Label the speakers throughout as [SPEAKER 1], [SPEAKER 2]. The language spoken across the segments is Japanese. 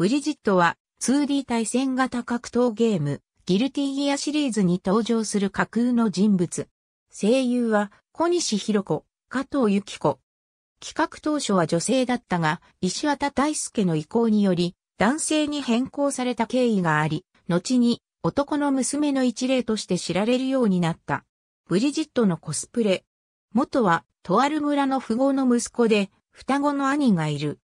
[SPEAKER 1] ブリジットは 2D 対戦型格闘ゲーム、ギルティギアシリーズに登場する架空の人物。声優は小西博子、加藤幸子。企画当初は女性だったが、石渡大輔の意向により、男性に変更された経緯があり、後に男の娘の一例として知られるようになった。ブリジットのコスプレ。元は、とある村の富豪の息子で、双子の兄がいる。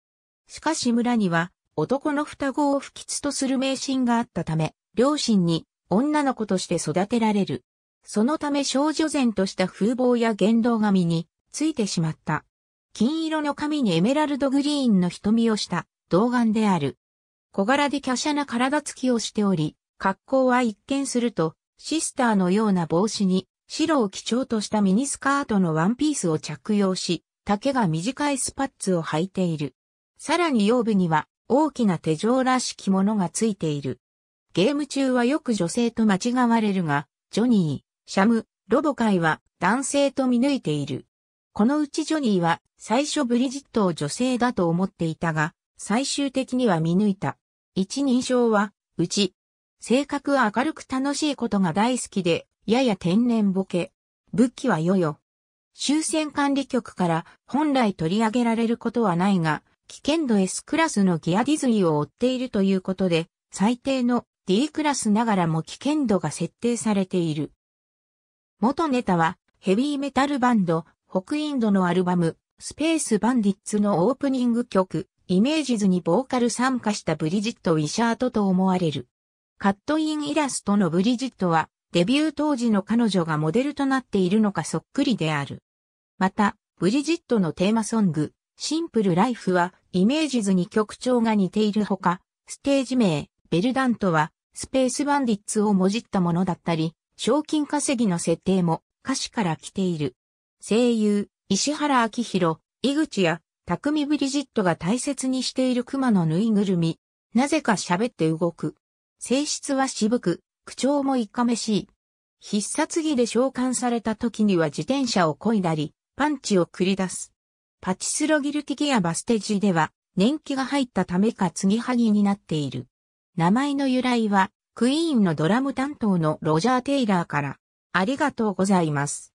[SPEAKER 1] しかし村には、男の双子を不吉とする迷信があったため、両親に女の子として育てられる。そのため少女前とした風貌や言動が身についてしまった。金色の髪にエメラルドグリーンの瞳をした童顔である。小柄で華奢な体つきをしており、格好は一見すると、シスターのような帽子に、白を基調としたミニスカートのワンピースを着用し、丈が短いスパッツを履いている。さらに腰部には大きな手錠らしきものがついている。ゲーム中はよく女性と間違われるが、ジョニー、シャム、ロボ界は男性と見抜いている。このうちジョニーは最初ブリジットを女性だと思っていたが、最終的には見抜いた。一人称は、うち。性格は明るく楽しいことが大好きで、やや天然ボケ。武器はよよ。終戦管理局から本来取り上げられることはないが、危険度 S クラスのギアディズニーを追っているということで、最低の D クラスながらも危険度が設定されている。元ネタは、ヘビーメタルバンド、北インドのアルバム、スペースバンディッツのオープニング曲、イメージズにボーカル参加したブリジット・ウィシャートと思われる。カットインイラストのブリジットは、デビュー当時の彼女がモデルとなっているのかそっくりである。また、ブリジットのテーマソング、シンプルライフはイメージ図に曲調が似ているほか、ステージ名、ベルダントはスペースバンディッツをもじったものだったり、賞金稼ぎの設定も歌詞から来ている。声優、石原明宏、井口や匠ブリジットが大切にしている熊のぬいぐるみ。なぜか喋って動く。性質は渋く、口調もいかめしい。必殺技で召喚された時には自転車を漕いだり、パンチを繰り出す。パチスロギルティギアバステジでは、年季が入ったためか継ぎはぎになっている。名前の由来は、クイーンのドラム担当のロジャー・テイラーから、ありがとうございます。